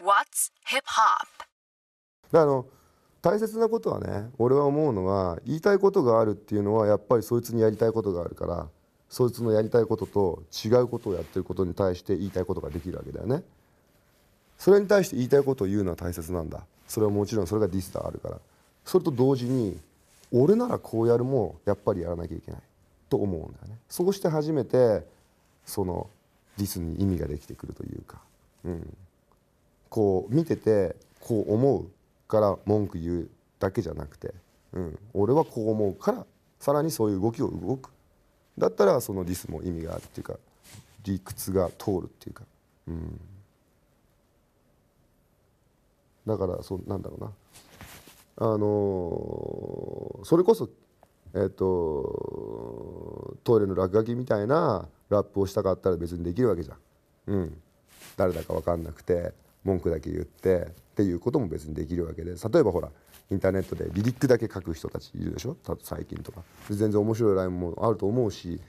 What's Hip Hop? あの大切なことはね俺は思うのは言いたいことがあるっていうのはやっぱりそいつにやりたいことがあるからそいつのやりたいことと違うことをやってることに対して言いたいことができるわけだよねそれに対して言いたいことを言うのは大切なんだそれはもちろんそれがディスターあるからそれと同時に俺ならこうやるもやっぱりやらなきゃいけないと思うんだよねそうして初めてそのディスに意味ができてくるというかうんこう見ててこう思うから文句言うだけじゃなくて、うん、俺はこう思うからさらにそういう動きを動くだったらそのリスも意味があるっていうか理屈が通るっていうか、うん、だからそなんだろうなあのー、それこそえっ、ー、とトイレの落書きみたいなラップをしたかったら別にできるわけじゃん、うん、誰だか分かんなくて文句だけ言ってっていうことも別にできるわけで例えばほらインターネットでリリックだけ書く人たちいるでしょ最近とか全然面白いラインもあると思うし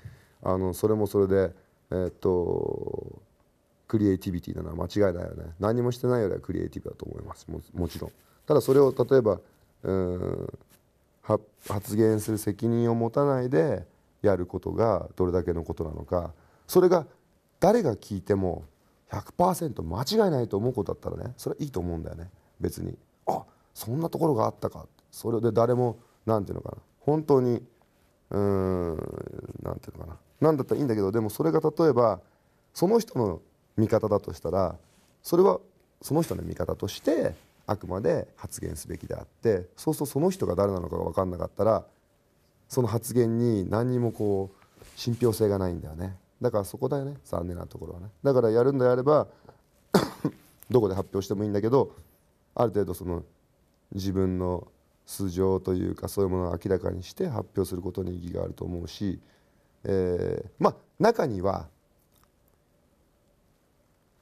あのそれもそれでえっとクリエイティビティなのは間違いないよね何もしてないよりはクリエイティブだと思いますもちろんただそれを例えばうん発言する責任を持たないでやることがどれだけのことなのかそれが誰が聞いても100%間違いないと思うことだったらねそれはいいと思うんだよね別にあそんなところがあったかそれで誰も何て言うのかな本当にうーん何て言うのかな何だったらいいんだけどでもそれが例えばその人の味方だとしたらそれはその人の味方としてあくまで発言すべきであってそうするとその人が誰なのかが分かんなかったらその発言に何にもこう信憑性がないんだよね。だからそこだよね残念なところはねだからやるんであれば どこで発表してもいいんだけどある程度その自分の素性というかそういうものを明らかにして発表することに意義があると思うし、えー、まあ中には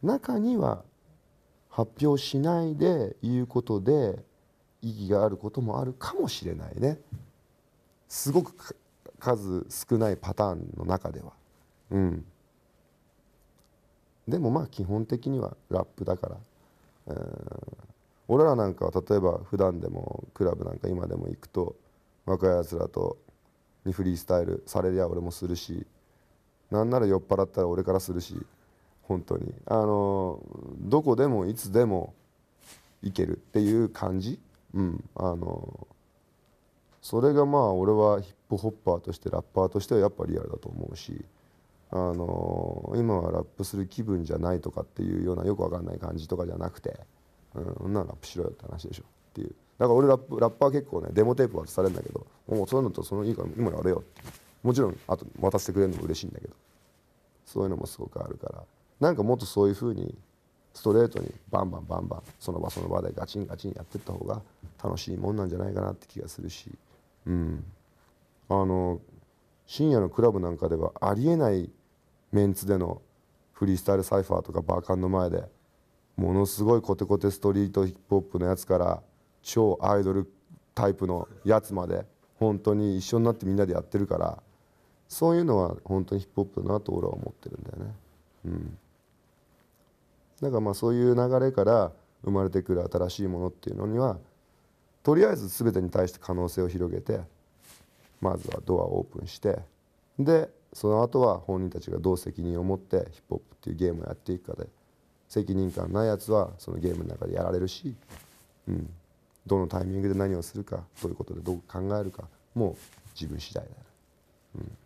中には発表しないでいうことで意義があることもあるかもしれないねすごく数少ないパターンの中では。うんでもまあ基本的にはラップだから、うん、俺らなんかは例えば普段でもクラブなんか今でも行くと若いやつらとにフリースタイルされりゃ俺もするしなんなら酔っ払ったら俺からするし本当にあのどこでもいつでも行けるっていう感じうんあのそれがまあ俺はヒップホッパーとしてラッパーとしてはやっぱリアルだと思うし。あの今はラップする気分じゃないとかっていうようなよくわかんない感じとかじゃなくて、うん、女んラップしろよって話でしょっていうだから俺ラップラッパー結構ねデモテープ渡されるんだけどもうそういうのとそのいいから今やれよってもちろんあと渡してくれるのも嬉しいんだけどそういうのもすごくあるからなんかもっとそういうふうにストレートにバンバンバンバンその場その場でガチンガチンやってった方が楽しいもんなんじゃないかなって気がするし、うん、あの深夜のクラブなんかではありえないメンツでのフリースタイルサイファーとかバーカンの前でものすごいコテコテストリートヒップホップのやつから超アイドルタイプのやつまで本当に一緒になってみんなでやってるからそういうのは本当にヒップホップだなと俺は思ってるんだよね。うん、だからまあそういう流れから生まれてくる新しいものっていうのにはとりあえず全てに対して可能性を広げてまずはドアをオープンしてでその後は本人たちがどう責任を持ってヒップホップっていうゲームをやっていくかで責任感ないやつはそのゲームの中でやられるし、うん、どのタイミングで何をするかどういうことでどう考えるかもう自分次第だよ、うん